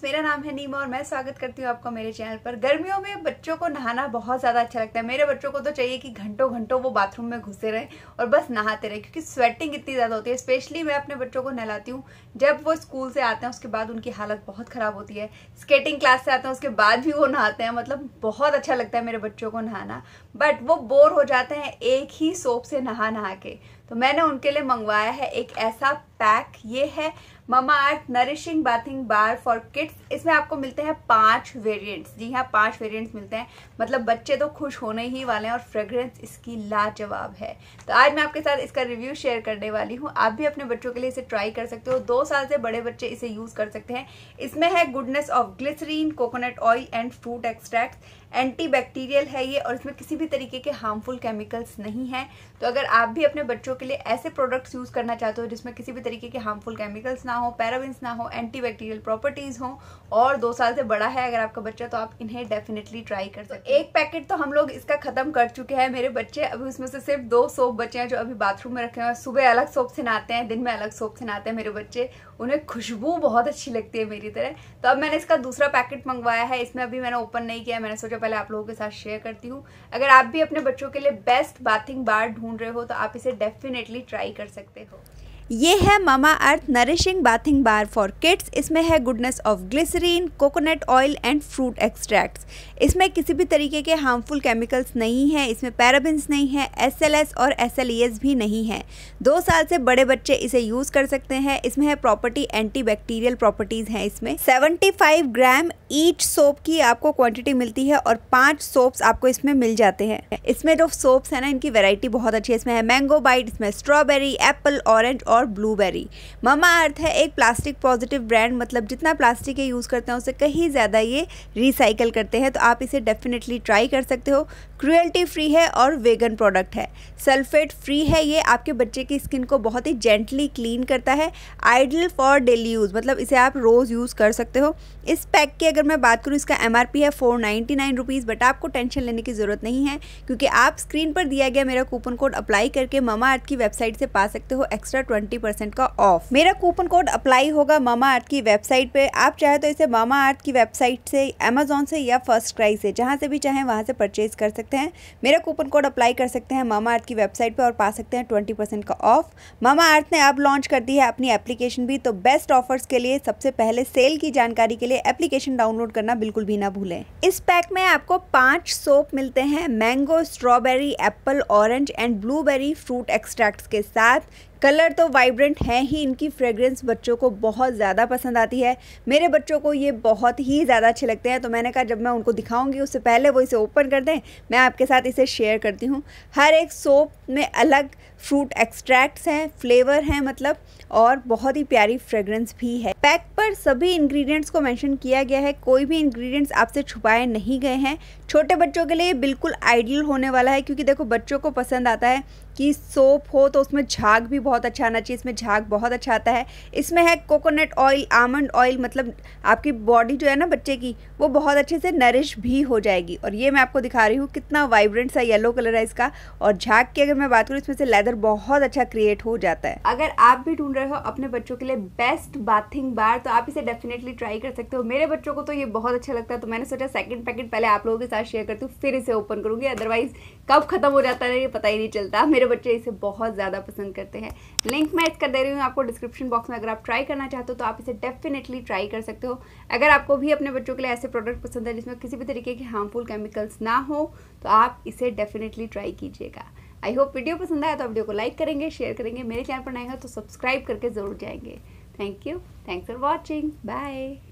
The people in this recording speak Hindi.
फ्रेंड्स मेरा नाम है नीमा और मैं स्वागत करती हूँ आपको मेरे चैनल पर गर्मियों में बच्चों को नहाना बहुत ज़्यादा अच्छा लगता है मेरे बच्चों को तो चाहिए कि घंटों घंटों वो बाथरूम में घुसे रहें और बस नहाते रहें क्योंकि स्वेटिंग इतनी ज़्यादा होती है स्पेशली मैं अपने बच्चों को नहलाती हूँ जब वो स्कूल से आते हैं उसके बाद उनकी हालत बहुत ख़राब होती है स्केटिंग क्लास से आते हैं उसके बाद भी वो नहाते हैं मतलब बहुत अच्छा लगता है मेरे बच्चों को नहाना बट वो बोर हो जाते हैं एक ही सोप से नहा नहा के तो मैंने उनके लिए मंगवाया है एक ऐसा पैक ये है Mamaearth nourishing bathing bar for kids इसमें आपको मिलते हैं पांच वेरिएंट्स जी हाँ पांच वेरिएंट्स मिलते हैं मतलब बच्चे तो खुश होने ही वाले हैं और फ्रेग्रेंस इसकी लाजवाब है तो आज मैं आपके साथ इसका रिव्यू शेयर करने वाली हूँ आप भी अपने बच्चों के लिए इसे ट्राई कर सकते हो दो साल से बड़े बच्चे इसे यूज़ कर सकते हैं इसमें है goodness of glycerin coconut oil and fruit extract anti है ये और इसमें किसी भी तरीके के हार्मफुल केमिकल्स नहीं है तो अगर आप भी अपने बच्चों के लिए ऐसे प्रोडक्ट्स यूज़ करना चाहते हो जिसमें किसी भी तरीके के हार्मफुल केमिकल्स ना हो पैराबिन्स ना हो एंटीबैक्टीरियल प्रॉपर्टीज़ हो और दो साल से बड़ा है अगर आपका बच्चा तो आप इन्हें डेफिनेटली ट्राई कर सकते एक पैकेट तो हम लोग इसका ख़त्म कर चुके हैं मेरे बच्चे अभी उसमें से सिर्फ दो सोप बचे हैं जो अभी बाथरूम में रखे हुए हैं सुबह अलग सोप से नहाते हैं दिन में अलग सोप से नहाते हैं मेरे बच्चे उन्हें खुशबू बहुत अच्छी लगती है मेरी तरह तो अब मैंने इसका दूसरा पैकेट मंगवाया है इसमें अभी मैंने ओपन नहीं किया मैंने सोचा पहले आप लोगों के साथ शेयर करती हूँ अगर आप भी अपने बच्चों के लिए बेस्ट बाथिंग बार ढूंढ रहे हो तो आप इसे डेफिनेटली ट्राई कर सकते हो ये है Mamaearth nourishing bathing bar for kids इसमें है goodness of glycerin coconut oil and fruit extracts इसमें किसी भी तरीके के हार्मफुल केमिकल्स नहीं हैं इसमें पैराबिन्स नहीं है एस और एस भी नहीं है दो साल से बड़े बच्चे इसे यूज़ कर सकते हैं इसमें है प्रॉपर्टी एंटीबैक्टीरियल प्रॉपर्टीज़ हैं इसमें सेवेंटी ग्राम ईच सोप की आपको क्वान्टिटी मिलती है और पाँच सोप्स आपको इसमें मिल जाते हैं इसमें जो सोप्स है ना इनकी वेराइटी बहुत अच्छी है इसमें है मैंगो बाइट इसमें स्ट्रॉबेरी एप्पल ऑरेंज और और ब्लूबेरी मामा अर्थ है एक प्लास्टिक पॉजिटिव ब्रांड मतलब जितना प्लास्टिक ये यूज़ करते हैं उसे कहीं ज़्यादा ये रिसाइकल करते हैं तो आप इसे डेफिनेटली ट्राई कर सकते हो क्रुएल्टी फ्री है और वेगन प्रोडक्ट है सल्फेट फ्री है ये आपके बच्चे की स्किन को बहुत ही जेंटली क्लीन करता है आइडल फॉर डेली यूज़ मतलब इसे आप रोज़ यूज़ कर सकते हो इस पैक की अगर मैं बात करूँ इसका एम है फोर नाइन्टी बट आपको टेंशन लेने की ज़रूरत नहीं है क्योंकि आप स्क्रीन पर दिया गया मेरा कूपन कोड अप्लाई करके ममा अर्थ की वेबसाइट से पा सकते हो एक्स्ट्रा ट्वेंटी परसेंट का ऑफ मेरा कूपन कोड अप्लाई होगा मामा अर्थ की वेबसाइट पे आप चाहे तो इसे मामा अर्थ की वेबसाइट से अमेजोन से या फर्स्ट क्राइज से जहाँ से भी चाहे वहाँ से परचेज कर सकते हैं मेरा कूपन कोड अप्लाई कर सकते हैं मामा अर्थ की वेबसाइट पर और पा सकते हैं ट्वेंटी परसेंट का ऑफ मामा अर्थ ने अब लॉन्च कर दी है अपनी एप्लीकेशन भी तो बेस्ट ऑफर्स के लिए सबसे पहले सेल की जानकारी के लिए एप्लीकेशन डाउनलोड करना बिल्कुल भी ना भूलें इस पैक में आपको पाँच सोप मिलते हैं mango strawberry apple orange and blueberry fruit extracts के साथ कलर तो वाइब्रेंट हैं ही इनकी फ्रेग्रेंस बच्चों को बहुत ज़्यादा पसंद आती है मेरे बच्चों को ये बहुत ही ज़्यादा अच्छे लगते हैं तो मैंने कहा जब मैं उनको दिखाऊंगी उससे पहले वो इसे ओपन कर दें मैं आपके साथ इसे शेयर करती हूँ हर एक सोप में अलग फ्रूट एक्सट्रैक्ट्स हैं फ्लेवर हैं मतलब और बहुत ही प्यारी फ्रेगरेंस भी है पैक पर सभी इंग्रेडिएंट्स को मेंशन किया गया है कोई भी इंग्रेडिएंट्स आपसे छुपाए नहीं गए हैं छोटे बच्चों के लिए बिल्कुल आइडियल होने वाला है क्योंकि देखो बच्चों को पसंद आता है कि सोप हो तो उसमें झाग भी बहुत अच्छा आना चाहिए इसमें झाग बहुत अच्छा आता है इसमें है कोकोनट ऑयल आमंड ऑयल मतलब आपकी बॉडी जो है ना बच्चे की वो बहुत अच्छे से नरिश भी हो जाएगी और ये मैं आपको दिखा रही हूँ कितना वाइब्रेंट सा येलो कलर है इसका और झाग की अगर मैं बात करूँ इसमें से लेदर कलर बहुत अच्छा क्रिएट हो जाता है अगर आप भी ढूंढ रहे हो अपने बच्चों के लिए बेस्ट बाथिंग बार तो आप इसे डेफिनेटली ट्राई कर सकते हो मेरे बच्चों को तो ये बहुत अच्छा लगता है तो मैंने सोचा सेकंड पैकेट पहले आप लोगों के साथ शेयर करती हूँ फिर इसे ओपन करूंगी अदरवाइज कब खत्म हो जाता है ये पता ही नहीं चलता मेरे बच्चे इसे बहुत ज़्यादा पसंद करते हैं लिंक मैं इसका दे रही हूँ आपको डिस्क्रिप्शन बॉक्स में अगर आप ट्राई करना चाहते हो तो आप इसे डेफिनेटली ट्राई कर सकते हो अगर आपको भी अपने बच्चों के लिए ऐसे प्रोडक्ट पसंद है जिसमें किसी भी तरीके के हार्मफुल केमिकल्स ना हो तो आप इसे डेफिनेटली ट्राई कीजिएगा आई होप वीडियो पसंद आया तो वीडियो को लाइक करेंगे शेयर करेंगे मेरे चैनल पर नए हो तो सब्सक्राइब करके ज़रूर जाएंगे thank you thanks for watching bye